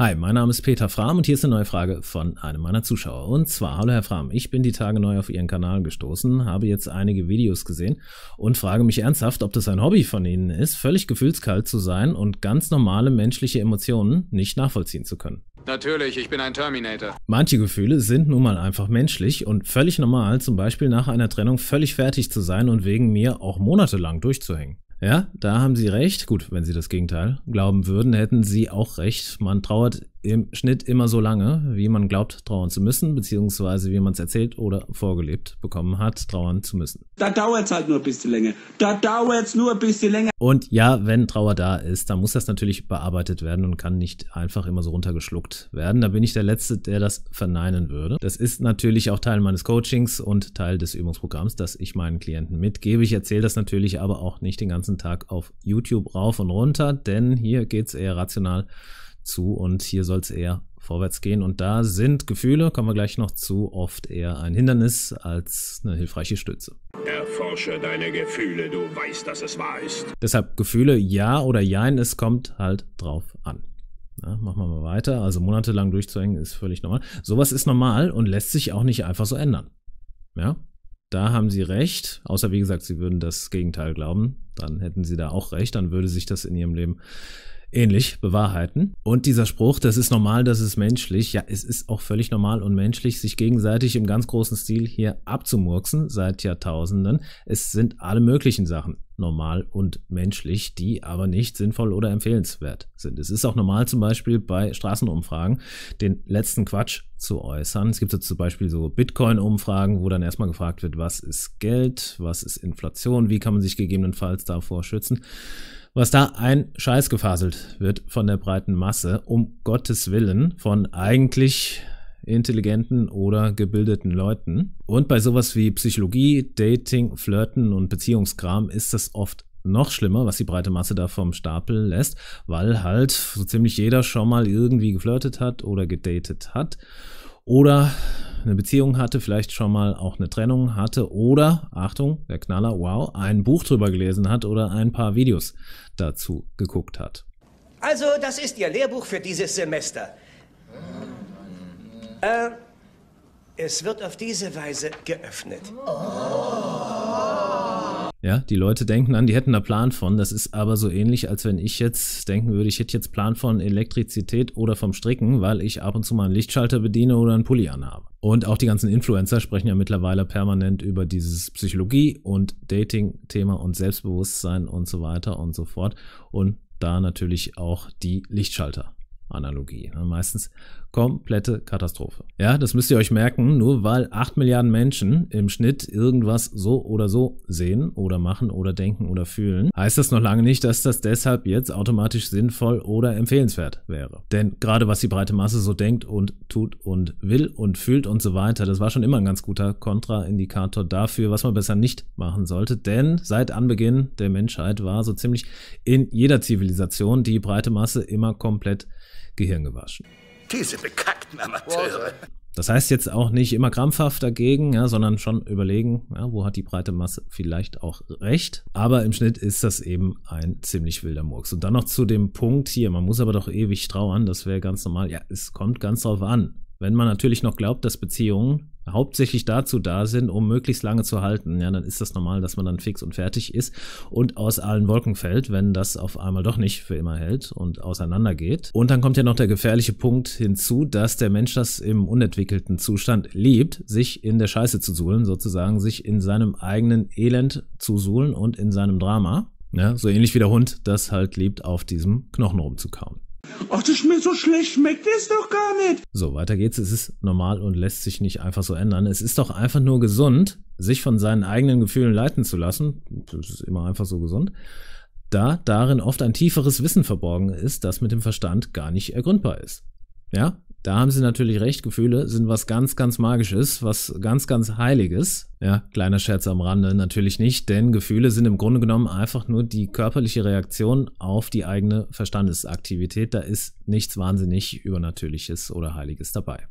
Hi, mein Name ist Peter Fram und hier ist eine neue Frage von einem meiner Zuschauer. Und zwar, hallo Herr Fram, ich bin die Tage neu auf Ihren Kanal gestoßen, habe jetzt einige Videos gesehen und frage mich ernsthaft, ob das ein Hobby von Ihnen ist, völlig gefühlskalt zu sein und ganz normale menschliche Emotionen nicht nachvollziehen zu können. Natürlich, ich bin ein Terminator. Manche Gefühle sind nun mal einfach menschlich und völlig normal, zum Beispiel nach einer Trennung völlig fertig zu sein und wegen mir auch monatelang durchzuhängen. Ja, da haben Sie recht. Gut, wenn Sie das Gegenteil glauben würden, hätten Sie auch recht. Man trauert im Schnitt immer so lange, wie man glaubt, trauern zu müssen, beziehungsweise wie man es erzählt oder vorgelebt bekommen hat, trauern zu müssen. Da dauert es halt nur ein bisschen länger. Da dauert es nur ein bisschen länger. Und ja, wenn Trauer da ist, dann muss das natürlich bearbeitet werden und kann nicht einfach immer so runtergeschluckt werden. Da bin ich der Letzte, der das verneinen würde. Das ist natürlich auch Teil meines Coachings und Teil des Übungsprogramms, das ich meinen Klienten mitgebe. Ich erzähle das natürlich aber auch nicht den ganzen Tag auf YouTube rauf und runter, denn hier geht es eher rational zu und hier soll es eher vorwärts gehen. Und da sind Gefühle, kommen wir gleich noch zu, oft eher ein Hindernis als eine hilfreiche Stütze. Erforsche deine Gefühle, du weißt, dass es wahr ist. Deshalb Gefühle ja oder jein, es kommt halt drauf an. Ja, machen wir mal weiter. Also monatelang durchzuhängen ist völlig normal. Sowas ist normal und lässt sich auch nicht einfach so ändern. Ja, da haben sie recht, außer wie gesagt, sie würden das Gegenteil glauben, dann hätten sie da auch recht, dann würde sich das in ihrem Leben ähnlich bewahrheiten. Und dieser Spruch, das ist normal, das ist menschlich, ja, es ist auch völlig normal und menschlich, sich gegenseitig im ganz großen Stil hier abzumurksen seit Jahrtausenden. Es sind alle möglichen Sachen normal und menschlich, die aber nicht sinnvoll oder empfehlenswert sind. Es ist auch normal zum Beispiel bei Straßenumfragen den letzten Quatsch zu äußern. Es gibt jetzt zum Beispiel so Bitcoin-Umfragen, wo dann erstmal gefragt wird, was ist Geld, was ist Inflation, wie kann man sich gegebenenfalls davor schützen. Was da ein Scheiß gefaselt wird von der breiten Masse, um Gottes Willen, von eigentlich intelligenten oder gebildeten Leuten. Und bei sowas wie Psychologie, Dating, Flirten und Beziehungskram ist das oft noch schlimmer, was die breite Masse da vom Stapel lässt, weil halt so ziemlich jeder schon mal irgendwie geflirtet hat oder gedatet hat oder eine Beziehung hatte, vielleicht schon mal auch eine Trennung hatte oder, Achtung, der Knaller, wow, ein Buch drüber gelesen hat oder ein paar Videos dazu geguckt hat. Also, das ist Ihr Lehrbuch für dieses Semester. Äh, es wird auf diese Weise geöffnet. Oh. Ja, die Leute denken an, die hätten da Plan von. Das ist aber so ähnlich, als wenn ich jetzt denken würde, ich hätte jetzt Plan von Elektrizität oder vom Stricken, weil ich ab und zu mal einen Lichtschalter bediene oder einen Pulli anhabe. Und auch die ganzen Influencer sprechen ja mittlerweile permanent über dieses Psychologie- und Dating-Thema und Selbstbewusstsein und so weiter und so fort. Und da natürlich auch die Lichtschalter. Analogie. Ne? Meistens komplette Katastrophe. Ja, das müsst ihr euch merken, nur weil 8 Milliarden Menschen im Schnitt irgendwas so oder so sehen oder machen oder denken oder fühlen, heißt das noch lange nicht, dass das deshalb jetzt automatisch sinnvoll oder empfehlenswert wäre. Denn gerade was die breite Masse so denkt und tut und will und fühlt und so weiter, das war schon immer ein ganz guter Kontraindikator dafür, was man besser nicht machen sollte. Denn seit Anbeginn der Menschheit war so ziemlich in jeder Zivilisation die breite Masse immer komplett Gehirn gewaschen. Diese bekackten Amateure. Das heißt jetzt auch nicht immer krampfhaft dagegen, ja, sondern schon überlegen, ja, wo hat die breite Masse vielleicht auch recht. Aber im Schnitt ist das eben ein ziemlich wilder Murks. Und dann noch zu dem Punkt hier, man muss aber doch ewig trauern, das wäre ganz normal. Ja, es kommt ganz drauf an. Wenn man natürlich noch glaubt, dass Beziehungen hauptsächlich dazu da sind, um möglichst lange zu halten, ja, dann ist das normal, dass man dann fix und fertig ist und aus allen Wolken fällt, wenn das auf einmal doch nicht für immer hält und auseinandergeht. Und dann kommt ja noch der gefährliche Punkt hinzu, dass der Mensch das im unentwickelten Zustand liebt, sich in der Scheiße zu suhlen, sozusagen, sich in seinem eigenen Elend zu suhlen und in seinem Drama. Ja, so ähnlich wie der Hund, das halt liebt, auf diesem Knochen rumzukauen. Ach, das schmeckt so schlecht, schmeckt es doch gar nicht. So, weiter geht's. Es ist normal und lässt sich nicht einfach so ändern. Es ist doch einfach nur gesund, sich von seinen eigenen Gefühlen leiten zu lassen. Das ist immer einfach so gesund. Da darin oft ein tieferes Wissen verborgen ist, das mit dem Verstand gar nicht ergründbar ist. Ja, da haben sie natürlich recht, Gefühle sind was ganz, ganz Magisches, was ganz, ganz Heiliges. Ja, kleiner Scherz am Rande, natürlich nicht, denn Gefühle sind im Grunde genommen einfach nur die körperliche Reaktion auf die eigene Verstandesaktivität. Da ist nichts wahnsinnig Übernatürliches oder Heiliges dabei.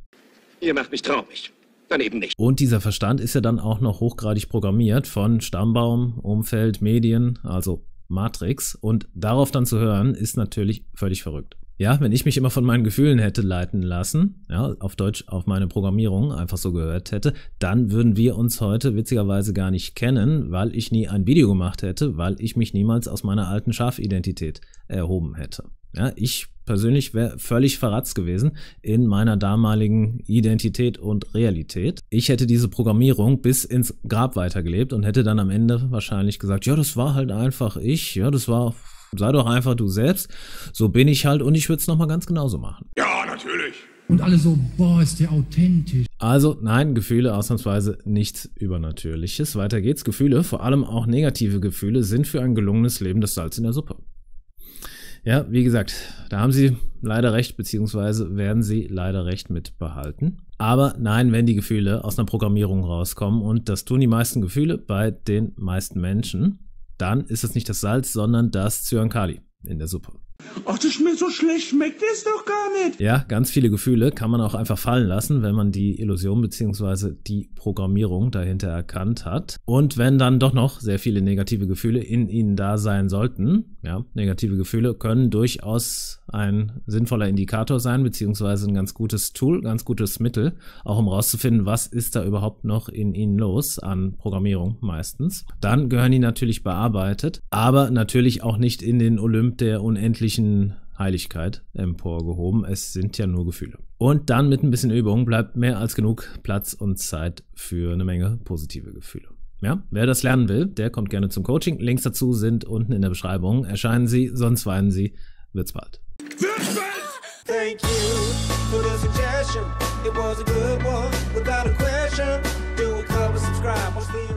Ihr macht mich traurig. Dann eben nicht. Und dieser Verstand ist ja dann auch noch hochgradig programmiert von Stammbaum, Umfeld, Medien, also Matrix. Und darauf dann zu hören, ist natürlich völlig verrückt. Ja, wenn ich mich immer von meinen Gefühlen hätte leiten lassen, ja, auf Deutsch auf meine Programmierung einfach so gehört hätte, dann würden wir uns heute witzigerweise gar nicht kennen, weil ich nie ein Video gemacht hätte, weil ich mich niemals aus meiner alten Schafidentität erhoben hätte. Ja, ich persönlich wäre völlig verratzt gewesen in meiner damaligen Identität und Realität. Ich hätte diese Programmierung bis ins Grab weitergelebt und hätte dann am Ende wahrscheinlich gesagt, ja, das war halt einfach ich, ja, das war Sei doch einfach du selbst. So bin ich halt und ich würde es nochmal ganz genauso machen. Ja, natürlich. Und alle so, boah, ist der authentisch. Also nein, Gefühle ausnahmsweise nichts Übernatürliches. Weiter geht's. Gefühle, vor allem auch negative Gefühle, sind für ein gelungenes Leben das Salz in der Suppe. Ja, wie gesagt, da haben Sie leider recht, beziehungsweise werden Sie leider recht mitbehalten. Aber nein, wenn die Gefühle aus einer Programmierung rauskommen, und das tun die meisten Gefühle bei den meisten Menschen, dann ist es nicht das Salz, sondern das Zyankali in der Suppe. Ach, das schmeckt so schlecht, schmeckt es doch gar nicht. Ja, ganz viele Gefühle kann man auch einfach fallen lassen, wenn man die Illusion bzw. die Programmierung dahinter erkannt hat. Und wenn dann doch noch sehr viele negative Gefühle in ihnen da sein sollten, ja, negative Gefühle können durchaus ein sinnvoller Indikator sein, beziehungsweise ein ganz gutes Tool, ganz gutes Mittel, auch um rauszufinden, was ist da überhaupt noch in ihnen los an Programmierung meistens. Dann gehören die natürlich bearbeitet, aber natürlich auch nicht in den Olymp der unendlichen göttlichen Heiligkeit emporgehoben. Es sind ja nur Gefühle. Und dann mit ein bisschen Übung bleibt mehr als genug Platz und Zeit für eine Menge positive Gefühle. Ja, wer das lernen will, der kommt gerne zum Coaching. Links dazu sind unten in der Beschreibung. Erscheinen Sie, sonst weinen Sie. Wird's bald. Wird's bald! Thank you for the suggestion. It was a good one, without a question. Do a cover, subscribe,